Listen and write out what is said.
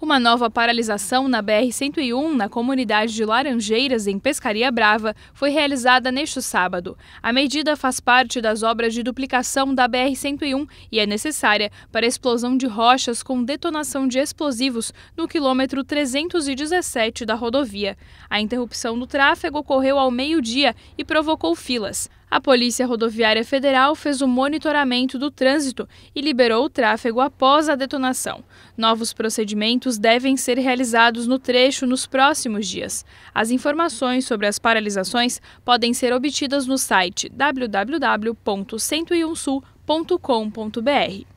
Uma nova paralisação na BR-101, na comunidade de Laranjeiras, em Pescaria Brava, foi realizada neste sábado. A medida faz parte das obras de duplicação da BR-101 e é necessária para a explosão de rochas com detonação de explosivos no quilômetro 317 da rodovia. A interrupção do tráfego ocorreu ao meio-dia e provocou filas. A Polícia Rodoviária Federal fez o monitoramento do trânsito e liberou o tráfego após a detonação. Novos procedimentos devem ser realizados no trecho nos próximos dias. As informações sobre as paralisações podem ser obtidas no site www.101sul.com.br.